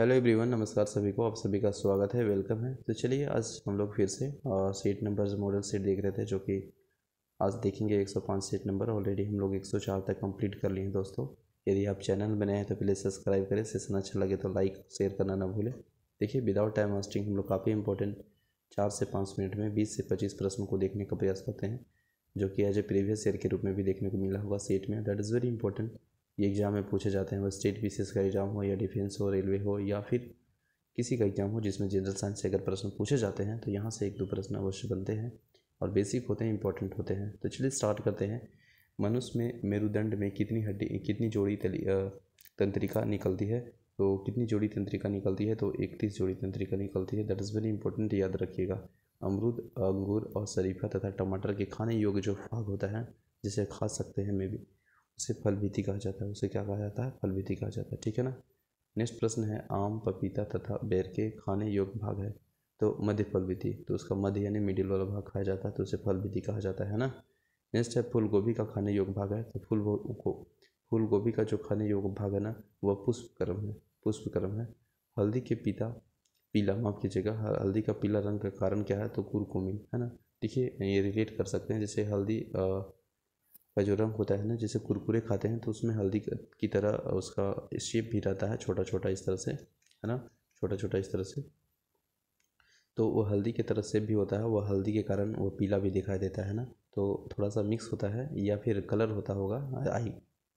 hello everyone नमस्कार सभी को आप सभी का स्वागत है वेलकम है तो चलिए आज हम लोग फिर से सीट नंबर मॉडल सीट देख रहे थे जो कि आज देखेंगे 105 सीट नंबर ऑलरेडी हम लोग 104 तक कंप्लीट कर लिए हैं दोस्तों यदि आप चैनल बनाए हैं तो प्लीज़ सब्सक्राइब करें सेशन अच्छा लगे तो लाइक शेयर करना ना भूलें देखिए विदाउट टाइम वास्टिंग हम लोग काफ़ी इंपॉर्टेंट चार से पाँच मिनट में बीस से पच्चीस प्रश्नों को देखने का प्रयास करते हैं जो कि एज ए प्रीवियस ईयर के रूप में भी देखने को मिला होगा सीट में दैट इज़ वेरी इंपॉर्टेंट ये एग्ज़ाम में पूछे जाते हैं वो स्टेट पीसीएस का एग्ज़ाम हो या डिफेंस हो रेलवे हो या फिर किसी का एग्ज़ाम हो जिसमें जनरल साइंस से अगर प्रश्न पूछे जाते हैं तो यहाँ से एक दो प्रश्न अवश्य बनते हैं और बेसिक होते हैं इंपॉर्टेंट होते हैं तो चलिए स्टार्ट करते हैं मनुष्य में मेरुदंड में कितनी हड्डी कितनी जोड़ी तंत्रिका निकलती है तो कितनी जोड़ी तंत्रिका निकलती है तो इकतीस जोड़ी तंत्रिका निकलती है दैट इज़ वेरी इंपॉर्टेंट याद रखिएगा अमरूद अंगूर और शरीफा तथा टमाटर के खाने योग्य जो भाग होता है जिसे खा सकते हैं मे भी उसे फल फलभीति कहा जाता है उसे क्या कहा जाता है फल फलभीति कहा जाता है ठीक है ना नेक्स्ट प्रश्न है आम पपीता तथा बेर के खाने योग्य भाग है तो मध्य फल फलभीति तो उसका मध्य यानी मिडिल वाला भाग खाया जाता है तो उसे फल फलभीति कहा जाता है ना नेक्स्ट है फूल गोभी का खाने योग्य भाग है तो फूल को फूल गोभी का जो खाने योग्य भाग है ना वह पुष्पकर्म है पुष्पकर्म है हल्दी के पीता पीला माफ कीजिएगा हल्दी का पीला रंग का कारण क्या है तो कुरकुमिन है ना देखिए ये रिलेट कर सकते हैं जैसे हल्दी का जो रंग होता है ना जैसे कुरकुरे खाते हैं तो उसमें हल्दी की तरह उसका शेप भी रहता है छोटा छोटा इस तरह से है ना छोटा छोटा इस तरह से तो वो हल्दी की तरह शेप भी होता है वह हल्दी के कारण वो पीला भी दिखाई देता है ना तो थोड़ा सा मिक्स होता है या फिर कलर होता होगा I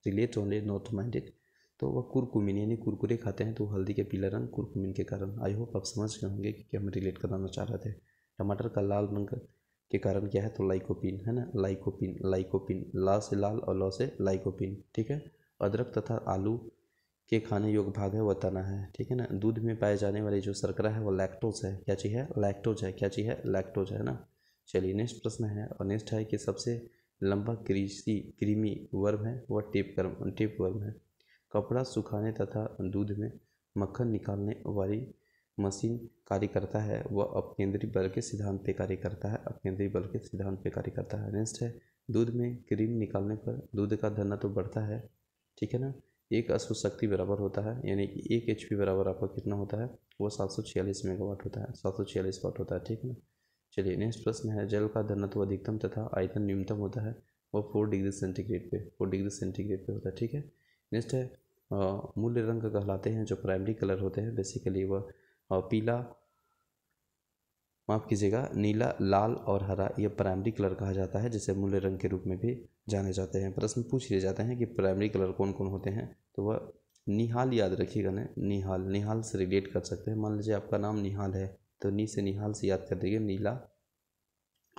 relate only not minded तो वह कुरकुमिन यानी कुरकुरे खाते हैं तो हल्दी के पीला रंग कुरकुमिन के कारण आई होप आप समझ गए होंगे कि हम रिलेट कराना चाह रहे थे टमाटर का लाल रंग के कारण क्या है तो लाइकोपिन है ना लाइकोपिन लाइकोपिन ला से लाल और लॉ से लाइकोपिन ठीक है अदरक तथा आलू के खाने योग्य भाग है वह तना है ठीक है ना दूध में पाए जाने वाली जो शर्करा है वो लैक्टोज है क्या चीज़ है लैक्टोज है क्या चीज़ है लैक्टोज है ना चलिए नेक्स्ट प्रश्न है और नेक्स्ट है कि सबसे लंबा कृषि कृमि वर्म है वह टेप कर्म टेप वर्म है कपड़ा सुखाने तथा दूध में मक्खन निकालने वाली मशीन कार्य करता है वह अपकेंद्रीय बल के सिद्धांत पर कार्य करता है अपकेंद्रीय बल के सिद्धांत पर कार्य करता है नेक्स्ट है दूध में क्रीम निकालने पर दूध का घनत्व तो बढ़ता है ठीक है ना एक अश्व शक्ति बराबर होता है यानी कि एक एच बराबर आपका कितना होता है वो सात सौ छियालीस मेगावाट होता है सात सौ छियालीस वाट होता है ठीक है ना चलिए नेक्स्ट प्रश्न है जल का धनत्व अधिकतम तथा आयतन न्यूनतम होता है वो फोर डिग्री सेंटीग्रेड पे फोर डिग्री सेंटीग्रेड पे होता है ठीक है नेक्स्ट है मूल्य रंग कहलाते हैं जो प्राइमरी कलर होते हैं बेसिकली वह और पीला माफ़ कीजिएगा नीला लाल और हरा यह प्राइमरी कलर कहा जाता है जिसे मूल्य रंग के रूप में भी जाने जाते हैं प्रश्न पूछ लिए जाते हैं कि प्राइमरी कलर कौन कौन होते हैं तो वह निहाल याद रखिएगा ना निहाल निहाल से रिलेट कर सकते हैं मान लीजिए आपका नाम निहाल है तो नी से निहाल से याद कर दीजिए नीला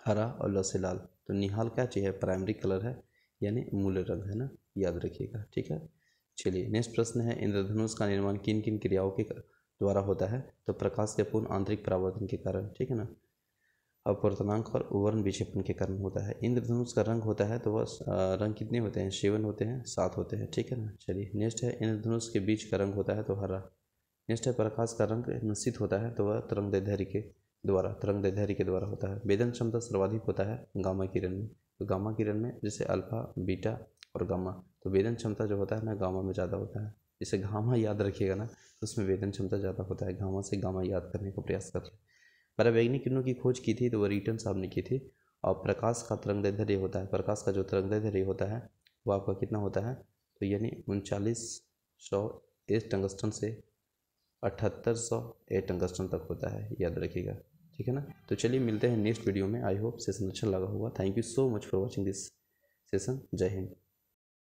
हरा और ल से लाल तो निहाल क्या चाहिए प्राइमरी कलर है यानी मूल रंग है ना याद रखिएगा ठीक है चलिए नेक्स्ट प्रश्न है इंद्रधनुष का निर्माण किन किन क्रियाओं के कर... द्वारा होता है तो प्रकाश के पूर्ण आंतरिक परावर्तन के कारण ठीक है ना अपवर्तनांक और उवर्ण विक्षेपण के कारण होता है इंद्रधनुष का रंग होता है तो वह रंग कितने होते हैं सेवन होते हैं सात होते हैं ठीक है ना चलिए नेक्स्ट है इंद्रधनुष के बीच का रंग होता है तो हरा नेक्स्ट है प्रकाश का रंग निश्चित होता है तो वह तरंग दैर्घ्य के द्वारा तरंग दैधरी के द्वारा होता है वेदन क्षमता सर्वाधिक होता है गामा किरण में तो गामा किरण में जैसे अल्फा बीटा और गामा तो वेदन क्षमता जो होता है ना गामा में ज़्यादा होता है जैसे घामा याद रखिएगा ना तो उसमें वेदन क्षमता ज़्यादा होता है घामा से गामा याद करने का प्रयास कर रहे वैज्ञानिक किरणों की खोज की थी तो वह रिटर्न साहब ने की थी और प्रकाश का दैधर्य होता है प्रकाश का जो दैधर्य होता है वो आपका कितना होता है तो यानी उनचालीस सौ ए टंगस्टन से अठहत्तर सौ ए टंगस्टन तक होता है याद रखिएगा ठीक है ना तो चलिए मिलते हैं नेक्स्ट वीडियो में आई होप सेशन अच्छा लगा होगा thank you so much for watching this session जय हिंद